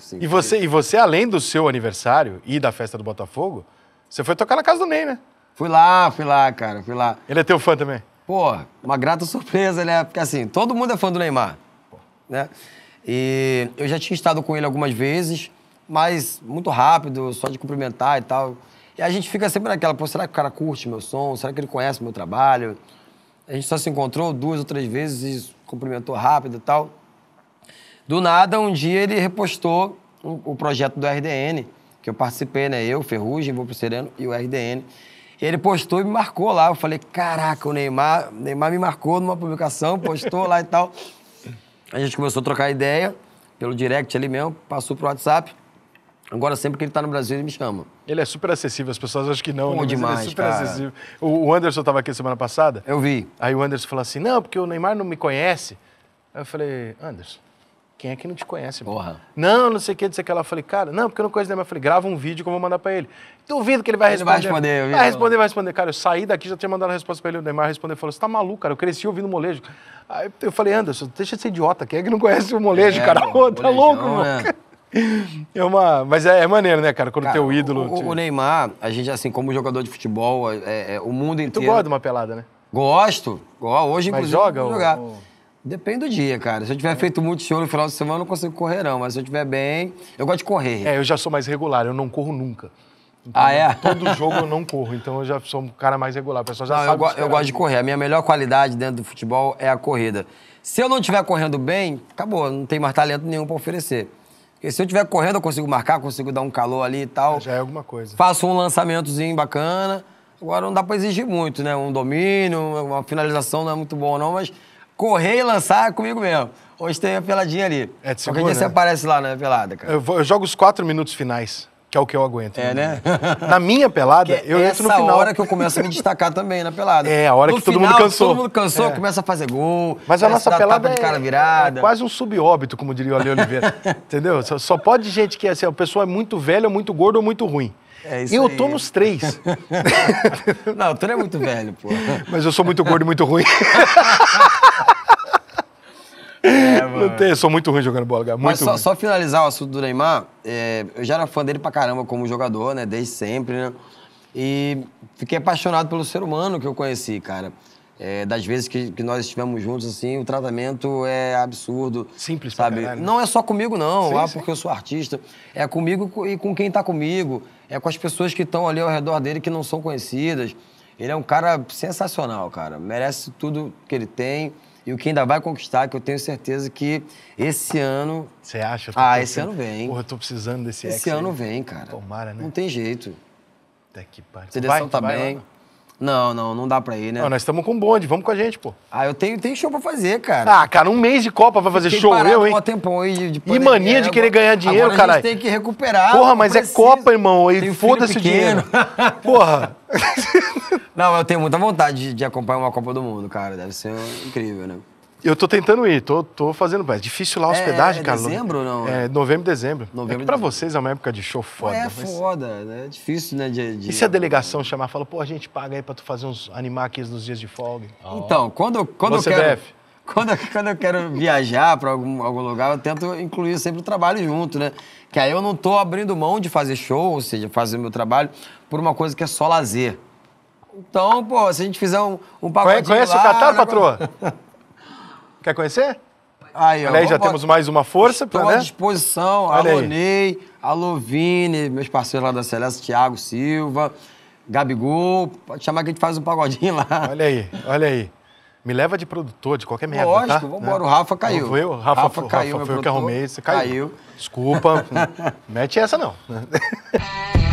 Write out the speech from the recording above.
Sim, e, você, e você, além do seu aniversário e da festa do Botafogo, você foi tocar na casa do Ney, né? Fui lá, fui lá, cara, fui lá. Ele é teu fã também? Pô, uma grata surpresa, né? Porque assim, todo mundo é fã do Neymar, né? E eu já tinha estado com ele algumas vezes, mas muito rápido, só de cumprimentar e tal. E a gente fica sempre naquela, pô, será que o cara curte meu som? Será que ele conhece meu trabalho? A gente só se encontrou duas ou três vezes e cumprimentou rápido e tal. Do nada, um dia ele repostou o, o projeto do RDN, que eu participei, né? Eu, Ferrugem, Vou Pro Sereno e o RDN. ele postou e me marcou lá. Eu falei, caraca, o Neymar, o Neymar me marcou numa publicação, postou lá e tal. A gente começou a trocar ideia pelo direct ali mesmo, passou pro WhatsApp. Agora, sempre que ele está no Brasil, ele me chama. Ele é super acessível, as pessoas acham que não. Bom né? demais, ele é super cara. acessível. O Anderson estava aqui semana passada. Eu vi. Aí o Anderson falou assim: não, porque o Neymar não me conhece. Aí eu falei: Anderson, quem é que não te conhece? Porra. Não, não sei o que, não sei o que ela falou: falei, cara, não, porque eu não conheço nem". Eu falei, grava um vídeo que eu vou mandar pra ele. Duvido que ele vai responder. Ele vai responder, eu vi, Vai responder, vai responder. Cara, eu saí daqui, já tinha mandado a resposta pra ele. O Neymar respondeu, falou, você tá maluco, cara? Eu cresci ouvindo molejo. Aí eu falei, Anderson, deixa de ser idiota. Quem é que não conhece o molejo, é, cara? Pô, tá molejão, louco, mano. Né? É. uma, mas é, é maneiro, né, cara? Quando cara, teu ídolo. O, o, Neymar, a gente, assim, como jogador de futebol, é, é, é o mundo inteiro. Tu gosta de uma pelada, né? Gosto. Hoje, mas inclusive. Joga jogar. Ou... Depende do dia, cara. Se eu tiver é. feito muito show no final de semana, eu não consigo correr, não. Mas se eu tiver bem, eu gosto de correr. É, eu já sou mais regular, eu não corro nunca. Então, ah, é? Todo jogo eu não corro, então eu já sou um cara mais regular. O pessoal já não, sabe. Eu, go eu gosto de né? correr. A minha melhor qualidade dentro do futebol é a corrida. Se eu não estiver correndo bem, acabou, não tem mais talento nenhum para oferecer. Porque se eu estiver correndo, eu consigo marcar, consigo dar um calor ali e tal. Já é alguma coisa. Faço um lançamentozinho bacana. Agora não dá para exigir muito, né? Um domínio, uma finalização não é muito bom, não, mas correr e lançar comigo mesmo. Hoje tem a peladinha ali. É de segura, Qualquer dia né? você aparece lá na né, pelada, cara. Eu, eu, jogo os quatro minutos finais, que é o que eu aguento. É, né? na minha pelada, que eu entro no final. É a hora que eu começo a me destacar também na pelada. É, a hora no que final, todo mundo cansou. Todo mundo cansou, é. começa a fazer gol. Mas a nossa tá- tá pelada de é cara virada. É, quase um subóbito, como diria o Ale Oliveira. Entendeu? Só, só, pode gente que é assim, a pessoa é muito velha, muito gorda ou muito ruim. É eu aí. tô nos três. Não, tu não é muito velho, pô. Mas eu sou muito gordo e muito ruim. É, mano. Eu sou muito ruim jogando bola, cara. Muito Mas só, só, finalizar o assunto do Neymar, é, eu já era fã dele pra caramba como jogador, né? Desde sempre, né? E fiquei apaixonado pelo ser humano que eu conheci, cara. É, das vezes que, que, nós estivemos juntos, assim, o tratamento é absurdo. Simples, sabe? Caralho. Não é só comigo, não, sim, ah, sim. porque eu sou artista. É comigo e com quem tá comigo. É com as pessoas que estão ali ao redor dele que não são conhecidas. Ele é um cara sensacional, cara. Merece tudo que ele tem e o que ainda vai conquistar, que eu tenho certeza que esse ano. Você acha? Ah, esse ano vem. Porra, eu tô precisando desse Esse ano aí. vem, cara. Tomara, né? Não tem jeito. Até que parte. Seleção vai, tá vai bem. Não, não, não dá pra ir, né? Não, nós estamos com bonde, vamos com a gente, pô. Ah, eu tenho, tenho show pra fazer, cara. Ah, cara, um mês de Copa vai fazer show, eu, hein? Um tempão aí de, e mania de querer ganhar dinheiro, cara. caralho. A gente tem que recuperar. Porra, mas é Copa, irmão, e foda-se o dinheiro. Porra. não, eu tenho muita vontade de, de acompanhar uma Copa do Mundo, cara. Deve ser incrível, né? Eu tô tentando ir, tô, tô fazendo. Mas é difícil lá a é, hospedagem, é, é cara. Dezembro ou não? É, novembro, dezembro. Novembro, é pra vocês é uma época de show foda. É né? mas... foda, né? É difícil, né? De, de... E se a delegação chamar e falar, pô, a gente paga aí pra tu fazer uns. animar aqui nos dias de folga? Oh. Então, quando, quando eu é quero. Deve. Quando, quando eu quero viajar para algum, algum lugar, eu tento incluir sempre o trabalho junto, né? Que aí eu não tô abrindo mão de fazer show, ou seja, fazer meu trabalho, por uma coisa que é só lazer. Então, pô, se a gente fizer um, um pacotinho Conhece lá, o Catar, patroa? Quer conhecer? Aí, ó, já temos mais uma força. Estou né? à disposição. Alô Ney, alô Vini, meus parceiros lá da Celeste, Thiago Silva, Gabigol. Pode chamar que a gente faz um pagodinho lá. Olha aí, olha aí. Me leva de produtor, de qualquer merda, tá? Lógico, tá? vamos embora. O Rafa caiu. foi eu? Rafa, Rafa caiu, Rafa, foi eu que arrumei. Você caiu. Caiu. Desculpa. mete essa, não.